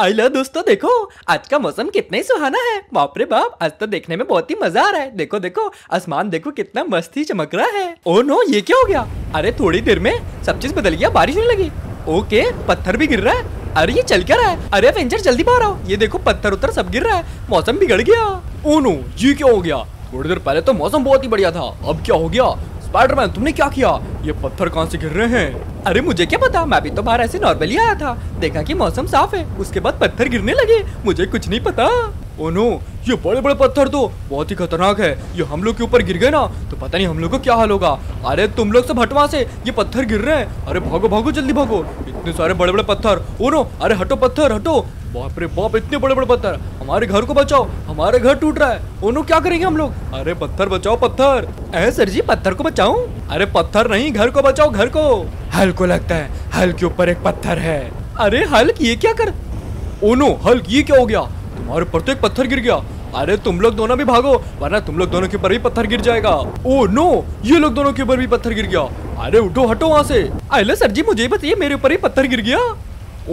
I love दोस्तों देखो आज का मौसम कितना ही सुहाना है बाप रे बाप आज तो देखने में बहुत ही मजा आ रहा है देखो देखो आसमान देखो कितना मस्त ही चमक रहा है ओ नो ये क्या हो गया अरे थोड़ी देर में सब चीज बदल गया बारिश होने लगी ओके पत्थर भी गिर रहा है अरे ये चल क्या रहा है अरे वेंचर जल्दी बाहर आओ ये देखो पत्थर उत्तर सब गिर रहा है मौसम बिगड़ गया ओ नो ये क्या हो गया थोड़ी देर पहले तो मौसम बहुत ही बढ़िया था अब क्या हो गया स्पाइडरमैन तुमने क्या किया ये पत्थर कहाँ से गिर रहे हैं अरे मुझे क्या पता मैं भी तो बाहर ऐसे नॉर्मली आया था देखा कि मौसम साफ है उसके बाद पत्थर गिरने लगे मुझे कुछ नहीं पता ओ नो ये बड़े बड़े पत्थर तो बहुत ही खतरनाक है ये हम लोग के ऊपर गिर गए ना तो पता नहीं हम लोग को क्या हाल होगा अरे तुम लोग सब हटवा से ये पत्थर गिर रहे हैं अरे भागो भागो जल्दी भागो इतने सारे बड़े बड़े पत्थर ओ नो अरे हटो पत्थर हटो बाप रे बाप इतने बड़े बड़े पत्थर हमारे घर को बचाओ हमारे घर टूट रहा है उन्होंने क्या करेंगे हम लोग अरे पत्थर बचाओ पत्थर अरे सर जी पत्थर को बचाऊं अरे पत्थर नहीं घर को बचाओ घर को हल को लगता है हल के ऊपर एक पत्थर है अरे हल्क ये क्या कर ओनो हल्क ये क्या हो गया तुम्हारे ऊपर तो एक पत्थर गिर गया अरे तुम लोग दोनों भी भागो वरना तुम लोग दोनों के ऊपर भी पत्थर गिर जाएगा ओ नो ये लोग दोनों के ऊपर भी पत्थर गिर गया अरे उठो हटो वहाँ से अरे सर जी मुझे बताइए मेरे ऊपर ही पत्थर गिर गया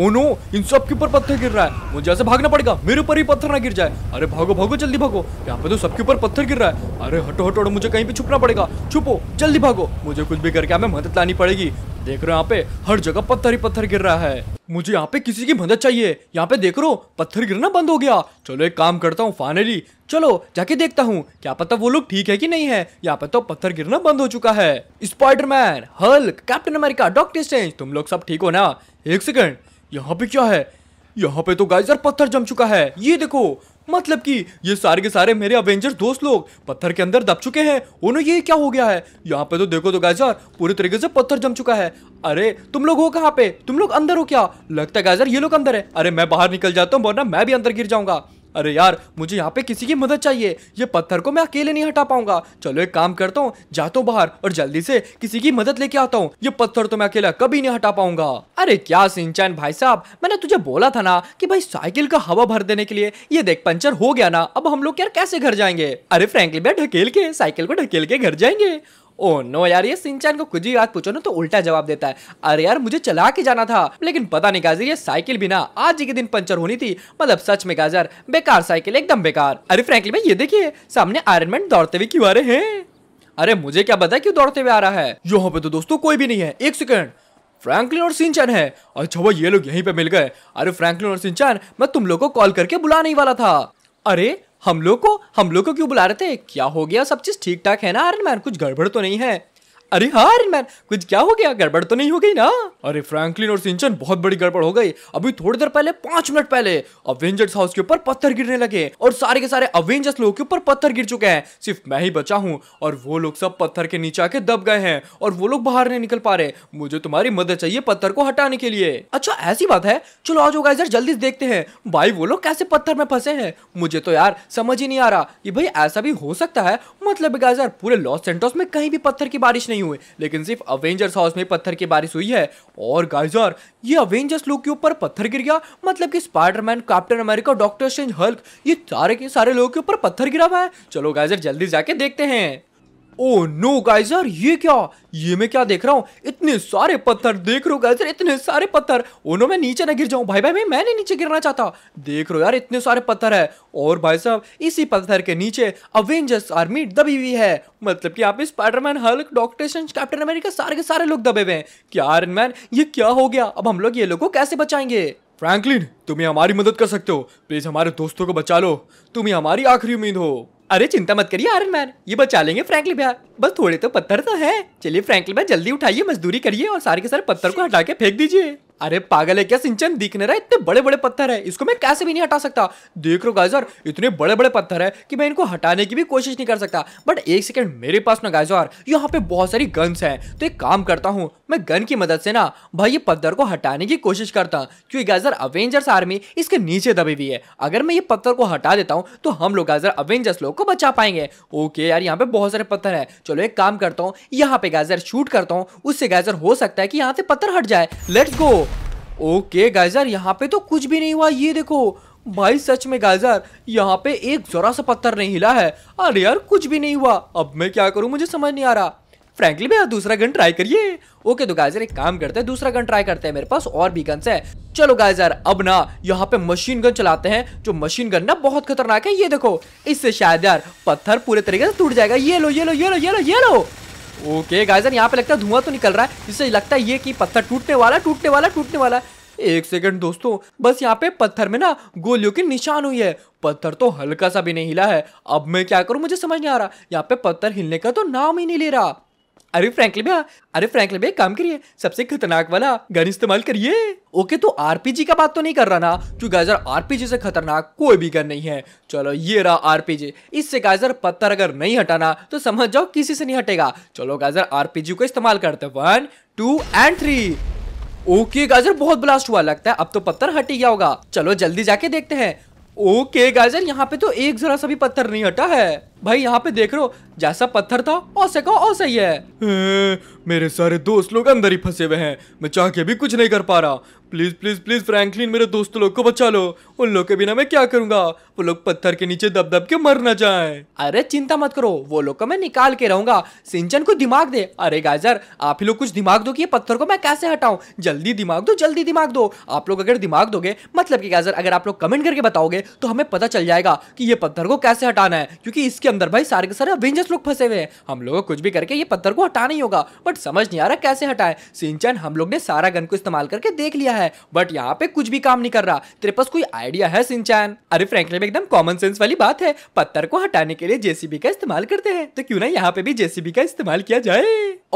ओनो oh इन सब के ऊपर पत्थर गिर रहा है मुझे ऐसे भागना पड़ेगा मेरे ऊपर ही पत्थर ना गिर जाए अरे भागो भागो जल्दी भागो यहाँ पे तो सबके ऊपर पत्थर गिर रहा है अरे हटो हटो मुझे कहीं पे छुपना पड़ेगा छुपो जल्दी भागो मुझे कुछ भी करके हमें मदद लानी पड़ेगी देख रहे हो यहाँ पे हर जगह पत्थर ही पत्थर गिर रहा है मुझे यहाँ पे किसी की मदद चाहिए यहाँ पे देख रो पत्थर गिरना बंद हो गया चलो एक काम करता हूँ फाइनली चलो जाके देखता हूँ क्या पता वो लोग ठीक है कि नहीं है यहाँ पे तो पत्थर गिरना बंद हो चुका है Spiderman Hulk Captain America Doctor Strange तुम लोग सब ठीक हो ना एक सेकंड यहाँ पे क्या है यहाँ पे तो गाइजर पत्थर जम चुका है ये देखो मतलब कि ये सारे के सारे मेरे अवेंजर दोस्त लोग पत्थर के अंदर दब चुके हैं उन्हें ये क्या हो गया है यहाँ पे तो देखो तो गाजर पूरी तरीके से पत्थर जम चुका है अरे तुम लोग हो कहाँ पे तुम लोग अंदर हो क्या लगता है गाजर ये लोग अंदर है अरे मैं बाहर निकल जाता हूँ वरना मैं भी अंदर गिर जाऊंगा अरे यार मुझे यहाँ पे किसी की मदद चाहिए ये पत्थर को मैं अकेले नहीं हटा पाऊंगा चलो एक काम करता हूँ जाता तो हूँ बाहर और जल्दी से किसी की मदद लेके आता हूँ ये पत्थर तो मैं अकेला कभी नहीं हटा पाऊंगा अरे क्या सिंचन भाई साहब मैंने तुझे बोला था ना कि भाई साइकिल का हवा भर देने के लिए ये देख पंचर हो गया ना अब हम लोग यार कैसे घर जाएंगे अरे फ्रेंकली भाई ढकेल के साइकिल को ढकेल के घर जाएंगे ओ नो यार ये सिंचान को कुछ ही बात पूछो ना तो उल्टा जवाब देता है अरे यार मुझे चला के जाना था लेकिन पता नहीं गाजर ये साइकिल भी ना आज ही के दिन पंचर होनी थी मतलब सच में गाजर बेकार साइकिल एकदम बेकार अरे फ्रेंकली भाई ये देखिए सामने आयरन मैन दौड़ते हुए क्यों आ रहे हैं अरे मुझे क्या पता क्यों दौड़ते हुए आ रहा है यहाँ पे तो दोस्तों कोई भी नहीं है एक सेकेंड फ्रैंकलिन और सिंचन है अच्छा वो ये लोग यहीं पे मिल गए अरे फ्रैंकलिन और सिंचन मैं तुम लोग को कॉल करके बुलाने ही वाला था अरे हम लोग को हम लोग को क्यों बुला रहे थे क्या हो गया सब चीज ठीक ठाक है ना आयरन मैन कुछ गड़बड़ तो नहीं है अरे हार मैन कुछ क्या हो गया गड़बड़ तो नहीं हो गई ना अरे फ्रैंकलिन और सिंचन बहुत बड़ी गड़बड़ हो गई अभी थोड़ी देर पहले पांच मिनट पहले अवेंजर्स हाउस के ऊपर पत्थर गिरने लगे और सारे के सारे अवेंजर्स लोगों के ऊपर पत्थर गिर चुके हैं सिर्फ मैं ही बचा हूँ और वो लोग सब पत्थर के नीचे आके दब गए हैं और वो लोग बाहर नहीं निकल पा रहे मुझे तुम्हारी मदद चाहिए पत्थर को हटाने के लिए अच्छा ऐसी बात है चलो आज होगा इधर जल्दी देखते हैं भाई वो लोग कैसे पत्थर में फंसे हैं मुझे तो यार समझ ही नहीं आ रहा ये भाई ऐसा भी हो सकता है मतलब गाइजर पूरे लॉस सेंटोस में कहीं भी पत्थर की बारिश नहीं नहीं हुए लेकिन सिर्फ अवेंजर्स हाउस में पत्थर की बारिश हुई है और गाइजर ये अवेंजर्स लोग के ऊपर पत्थर गिर गया मतलब कि Spiderman Captain America Doctor Strange Hulk ये सारे के सारे लोगों के ऊपर पत्थर गिरा हुआ है चलो गाइजर जल्दी जाके देखते हैं ओ नो गाइजर ये क्या ये मैं क्या देख रहा हूँ इतने सारे पत्थर देख रहे हो गाइस इतने सारे पत्थर ओ oh, नो मैं नीचे ना गिर जाऊँ भाई भाई मैं मैं नहीं नीचे गिरना चाहता देख रहे हो यार इतने सारे पत्थर है और भाई साहब इसी पत्थर के नीचे अवेंजर्स आर्मी दबी हुई है मतलब कि आप Spiderman Hulk Doctor Captain America सारे के सारे लोग दबे हुए हैं क्या आयरन मैन ये क्या हो गया अब हम लोग ये लोग को कैसे बचाएंगे फ्रैंकलिन तुम्हें हमारी मदद कर सकते हो प्लीज हमारे दोस्तों को बचा लो तुम्हें हमारी आखिरी उम्मीद हो अरे चिंता मत करिए आयरन मैन ये बचा लेंगे फ्रैंकली भैया बस थोड़े तो पत्थर तो है चलिए फ्रैंकली भैया जल्दी उठाइए मजदूरी करिए और सारे के सारे पत्थर को हटा के फेंक दीजिए अरे पागल है क्या सिंचन दिखने रहा रहा इतने बड़े बड़े पत्थर है इसको मैं कैसे भी नहीं हटा सकता देख रो गाइजर इतने बड़े बड़े पत्थर है कि मैं इनको हटाने की भी कोशिश नहीं कर सकता बट एक सेकेंड मेरे पास ना गाइजर यहाँ पे बहुत सारी गन्स हैं तो एक काम करता हूँ मैं गन की मदद से ना भाई ये पत्थर को हटाने की कोशिश करता हूँ क्योंकि गाइजर अवेंजर्स आर्मी इसके नीचे दबी हुई है अगर मैं ये पत्थर को हटा देता हूँ तो हम लोग गाइजर अवेंजर्स लोग को बचा पाएंगे ओके यार यहाँ पे बहुत सारे पत्थर है चलो एक काम करता हूँ यहाँ पे गाइजर शूट करता हूँ उससे गाइजर हो सकता है कि यहाँ से पत्थर हट जाए लेट्स गो ओके गाइजर यहाँ पे तो कुछ भी नहीं हुआ ये देखो भाई सच में गाइजर यहाँ पे एक जरा सा पत्थर नहीं हिला है अरे यार कुछ भी नहीं हुआ अब मैं क्या करूँ मुझे समझ नहीं आ रहा फ्रेंकली भैया दूसरा गन ट्राई करिए ओके तो गाइजर एक काम करते हैं दूसरा गन ट्राई करते हैं मेरे पास और भी गन्स है चलो गाइजर अब ना यहाँ पे मशीन गन चलाते हैं जो मशीन गन ना बहुत खतरनाक है ये देखो इससे शायद यार पत्थर पूरे तरीके से टूट जाएगा ये लो ये लो ये लो ये लो ये लो ओके गाइजर यहाँ पे लगता है धुआं तो निकल रहा है जिससे लगता है ये कि पत्थर टूटने वाला टूटने वाला टूटने वाला है एक सेकंड दोस्तों बस यहाँ पे पत्थर में ना गोलियों के निशान हुई है पत्थर तो हल्का सा भी नहीं हिला है अब मैं क्या करूं मुझे समझ नहीं आ रहा यहाँ पे पत्थर हिलने का तो नाम ही नहीं ले रहा अरे फ्रैंकली भैया अरे फ्रैंकली भैया काम करिए सबसे खतरनाक वाला गन इस्तेमाल करिए ओके तो आरपीजी का बात तो नहीं कर रहा ना क्यों गाइजर आरपीजी से खतरनाक कोई भी गन नहीं है चलो ये रहा आरपीजी इससे गाजर पत्थर अगर नहीं हटाना तो समझ जाओ किसी से नहीं हटेगा चलो गाजर आरपीजी को इस्तेमाल करते one two and three okay गाजर बहुत ब्लास्ट हुआ लगता है अब तो पत्थर हट ही गया होगा चलो जल्दी जाके देखते हैं ओके गाजर यहाँ पे तो एक जरा सा भी पत्थर नहीं हटा है भाई यहाँ पे देख रहो जैसा पत्थर था ओसे का ओसे ही है मेरे सारे दोस्त लोग अंदर ही फंसे हुए हैं मैं चाह के भी कुछ नहीं कर पा रहा प्लीज प्लीज प्लीज फ्रैंकलिन मेरे दोस्तों लोग को बचा लो उन लोग के बिना मैं क्या करूंगा वो लोग पत्थर के नीचे दब दब के मर ना जाए अरे चिंता मत करो वो लोग को मैं निकाल के रहूंगा सिंचन को दिमाग दे अरे गाजर आप ही लोग कुछ दिमाग दो कि ये पत्थर को मैं कैसे हटाऊ जल्दी दिमाग दो जल्दी दिमाग दो आप लोग अगर दिमाग दोगे मतलब की गाजर अगर आप लोग कमेंट करके बताओगे तो हमें पता चल जाएगा की ये पत्थर को कैसे हटाना है क्यूँकी इसके इसके अंदर भाई सारे के सारे अवेंजर्स लोग फंसे हुए हैं हम लोग को कुछ भी करके ये पत्थर को हटा नहीं होगा बट समझ नहीं आ रहा कैसे हटाए सिंचन हम लोग ने सारा गन को इस्तेमाल करके देख लिया है बट यहाँ पे कुछ भी काम नहीं कर रहा तेरे पास कोई आइडिया है सिंचन अरे फ्रेंकली में एकदम कॉमन सेंस वाली बात है पत्थर को हटाने के लिए जेसीबी का इस्तेमाल करते हैं तो क्यों ना यहाँ पे भी जेसीबी का इस्तेमाल किया जाए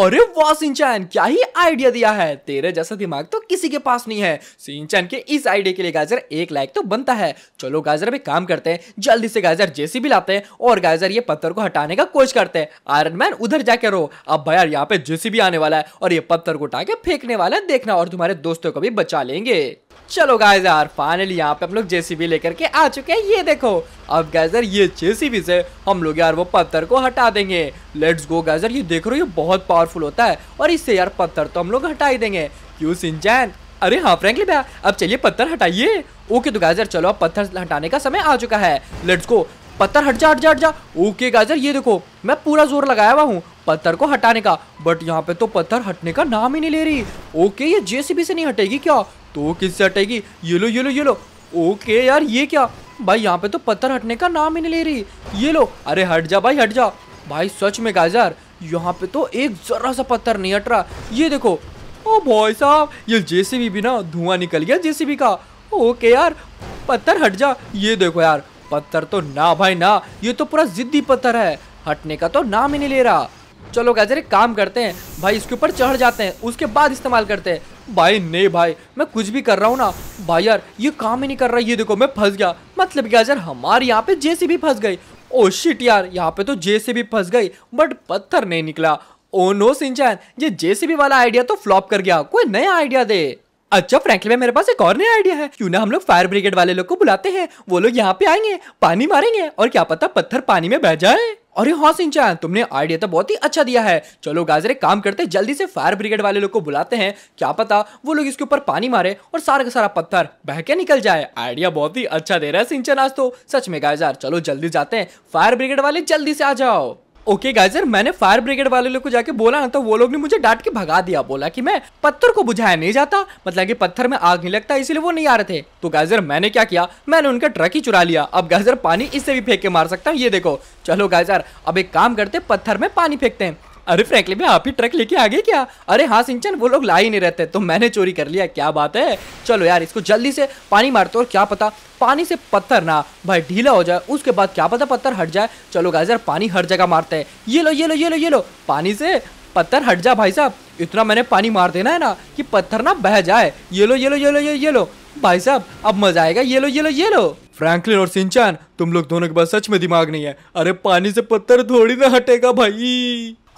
अरे वाह सिंचन क्या ही आइडिया दिया है तेरे जैसा दिमाग तो किसी के पास नहीं है सिंचन के इस आइडिया के लिए गाजर एक लाइक तो बनता है चलो गाजर अब काम करते हैं जल्दी से गाजर जेसी भी लाते हैं और गाजर ये पत्थर को हटाने का कोशिश करते हैं आयरन मैन उधर जाके रो अब भाई यहाँ पे जेसी भी आने वाला है और ये पत्थर को उठा के फेंकने वाला है देखना और तुम्हारे दोस्तों को भी बचा लेंगे चलो गाइज यार फाइनली यहाँ पे हम लोग जेसीबी लेकर के आ चुके हैं ये देखो अब गाइजर ये जेसीबी से हम लोग यार वो पत्थर को हटा देंगे लेट्स गो गाइजर ये देख रहे हो ये बहुत पावरफुल होता है और इससे यार पत्थर तो हम लोग हटा ही देंगे क्यों सिंचैन अरे हाँ फ्रेंकली भैया अब चलिए पत्थर हटाइए ओके तो गाजर चलो अब पत्थर हटाने का समय आ चुका है लेट्स गो पत्थर हट जा हट जा हट जा ओके गाजर ये देखो मैं पूरा जोर लगाया हुआ हूँ पत्थर को हटाने का बट यहाँ पे तो पत्थर हटने का नाम ही नहीं ले रही ओके ये जेसीबी से नहीं हटेगी क्या तो किससे हटेगी ये लो ये लो ये लो ओके यार ये क्या भाई यहाँ पे तो पत्थर हटने का नाम ही नहीं ले रही ये लो अरे हट जा भाई हट जा भाई सच में गाजर यहाँ पे तो एक जरा सा पत्थर नहीं हट रहा ये देखो ओ भाई साहब ये जेसीबी भी ना धुआं निकल गया जेसीबी का ओके यार पत्थर हट जा ये देखो यार पत्थर तो ना भाई ना ये तो पूरा जिद्दी पत्थर है हटने का तो नाम ही नहीं ले रहा चलो गाजर एक काम करते हैं भाई इसके ऊपर चढ़ जाते हैं उसके बाद इस्तेमाल करते हैं भाई नहीं भाई मैं कुछ भी कर रहा हूँ ना भाई यार ये काम ही नहीं कर रहा ये देखो मैं फंस गया मतलब गाजर हमारे यहाँ पे जेसीबी फंस गई ओ शिट यार यहाँ पे तो जेसीबी फंस गई बट पत्थर नहीं निकला ओ नो सिंचन ये जेसीबी वाला आइडिया तो फ्लॉप कर गया कोई नया आइडिया दे अच्छा फ्रैंकली मेरे पास एक और नया आइडिया है क्यों ना हम लोग फायर ब्रिगेड वाले लोग को बुलाते हैं वो लोग यहाँ पे आएंगे पानी मारेंगे और क्या पता पत्थर पानी में बह जाए अरे हाँ सिंचन तुमने आइडिया तो बहुत ही अच्छा दिया है चलो गाजरे काम करते जल्दी से फायर ब्रिगेड वाले लोग को बुलाते हैं क्या पता वो लोग इसके ऊपर पानी मारे और सारा का सारा पत्थर बह के निकल जाए आइडिया बहुत ही अच्छा दे रहा है सिंचन आज तो सच में गाजर चलो जल्दी जाते हैं फायर ब्रिगेड वाले जल्दी से आ जाओ ओके गाइजर मैंने फायर ब्रिगेड वाले लोग को जाके बोला ना तो वो लोग ने मुझे डांट के भगा दिया बोला कि मैं पत्थर को बुझाया नहीं जाता मतलब कि पत्थर में आग नहीं लगता इसलिए वो नहीं आ रहे थे तो गाइजर मैंने क्या किया मैंने उनका ट्रक ही चुरा लिया अब गाइजर पानी इससे भी फेंक के मार सकता हूँ ये देखो चलो गाइजर अब एक काम करते पत्थर में पानी फेंकते हैं अरे फ्रैंकली भाई आप ही ट्रक लेके आ गए क्या अरे हाँ सिंचन वो लोग ला ही नहीं रहते तो मैंने चोरी कर लिया क्या बात है चलो यार इसको जल्दी से पानी मारते और क्या पता पानी से पत्थर ना भाई ढीला हो जाए उसके बाद क्या पता पत्थर हट जाए चलो गाय यार पानी हर जगह मारते हैं ये लो ये लो ये लो ये लो पानी से पत्थर हट जा भाई साहब इतना मैंने पानी मार देना है ना कि पत्थर ना बह जाए ये लो ये लो ये लो ये ये लो भाई साहब अब मजा आएगा ये लो ये लो ये लो फ्रैंकलिन और सिंचान तुम लोग दोनों के पास सच में दिमाग नहीं है अरे पानी से पत्थर थोड़ी ना हटेगा भाई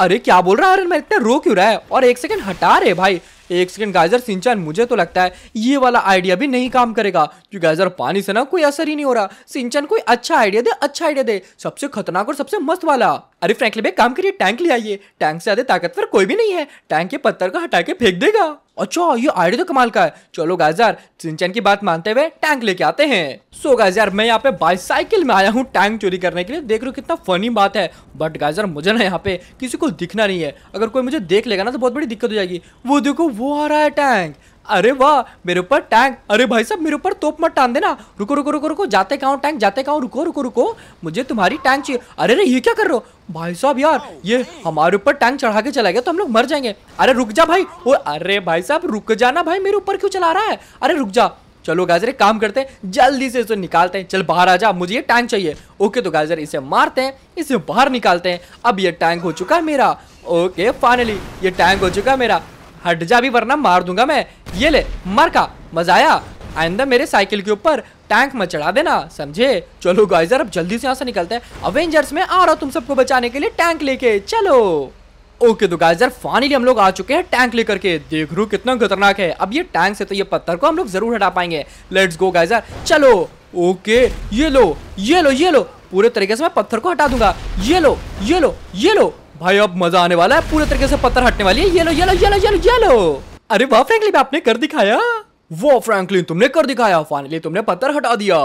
अरे क्या बोल रहा है अरे मैं इतना रो क्यों रहा है और एक सेकंड हटा रहे भाई एक सेकेंड गाइजर सिंचन मुझे तो लगता है ये वाला आइडिया भी नहीं काम करेगा क्योंकि गाइजर पानी से ना कोई असर ही नहीं हो रहा सिंचन कोई अच्छा आइडिया दे अच्छा आइडिया दे सबसे खतरनाक और सबसे मस्त वाला अरे फ्रेंकली भाई काम करिए टैंक ले आइए टैंक से ज्यादा ताकतवर कोई भी नहीं है टैंक के पत्थर का हटा के फेंक देगा अच्छा ये आइडिया तो कमाल का है चलो गाइजर सिंचन की बात मानते हुए टैंक लेके आते हैं सो so, गाजार मैं यहाँ पे बाईसाइकिल में आया हूँ टैंक चोरी करने के लिए देख रहे हो कितना फनी बात है बट गाजर मुझे ना यहाँ पे किसी को दिखना नहीं है अगर कोई मुझे देख लेगा ना तो बहुत बड़ी दिक्कत हो जाएगी वो देखो वो आ रहा है टैंक अरे वाह मेरे ऊपर टैंक अरे भाई साहब मेरे ऊपर तोप मत टान देना रुको रुको रुको रुको जाते कहाँ टैंक जाते कहाँ रुको रुको रुको मुझे तुम्हारी टैंक चाहिए अरे अरे ये क्या कर रहे हो भाई साहब यार ये हमारे ऊपर टैंक चढ़ा के चला गया तो हम लोग मर जाएंगे अरे रुक जा भाई ओ अरे भाई साहब रुक जाना भाई मेरे ऊपर क्यों चला रहा है अरे रुक जा चलो गाजर एक काम करते हैं जल्दी से इसे निकालते हैं चल बाहर आ जा मुझे ये टैंक चाहिए ओके तो गाजर इसे मारते हैं इसे बाहर निकालते हैं अब ये टैंक हो चुका है मेरा ओके फाइनली ये टैंक हो चुका है मेरा हट जा भी वरना मार दूंगा मैं ये ले मर का मजा आया आइंदा मेरे साइकिल के ऊपर टैंक में चढ़ा देना समझे चलो गाइजर अब जल्दी से यहाँ से निकलते हैं अवेंजर्स में आ रहा तुम सबको बचाने के लिए टैंक लेके चलो ओके तो गाइजर फाइनली हम लोग आ चुके हैं टैंक लेकर के देख रू कितना खतरनाक है अब ये टैंक से तो ये पत्थर को हम लोग जरूर हटा पाएंगे लेट्स गो गाइजर चलो ओके ये लो ये लो ये लो पूरे तरीके से मैं पत्थर को हटा दूंगा ये लो ये लो ये लो भाई अब मजा आने वाला है पूरे तरीके से पत्थर हटने वाली है yellow yellow yellow yellow yellow अरे वाह फ्रैंकलिन आपने कर दिखाया वो फ्रैंकलिन तुमने कर दिखाया फाइनली तुमने पत्थर हटा दिया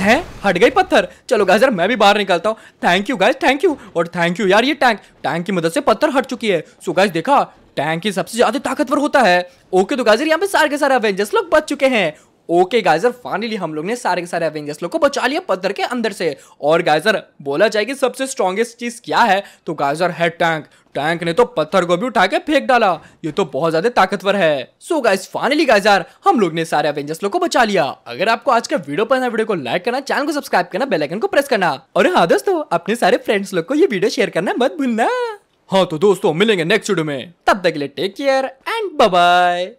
है हट गई पत्थर चलो गाइस यार मैं भी बाहर निकलता हूँ thank you guys thank you और थैंक यू यार ये टैंक टैंक की मदद से पत्थर हट चुकी है सो गाइस देखा टैंक ही सबसे ज्यादा ताकतवर होता है ओके तो गाइस यहाँ पे सारे के सारे अवेंजर्स लोग बच चुके हैं ओके गाइजर फाइनली हम लोग ने सारे के सारे एवेंजर्स लोग को बचा लिया पत्थर के अंदर से और गाइजर बोला जाए कि सबसे स्ट्रॉन्गेस्ट चीज क्या है तो गाइजर है टैंक टैंक ने तो पत्थर को भी उठा के फेंक डाला ये तो बहुत ज्यादा ताकतवर है सो गाइस फाइनली गाइस यार हम लोग ने सारे एवेंजर्स लोग को बचा लिया अगर आपको आज का वीडियो पसंद है वीडियो को लाइक करना चैनल को सब्सक्राइब करना बेल आइकन को प्रेस करना और हाँ दोस्तों अपने सारे फ्रेंड्स लोग को ये वीडियो शेयर करना मत भूलना हाँ तो दोस्तों मिलेंगे नेक्स्ट वीडियो में तब तक के लिए टेक केयर एंड बाय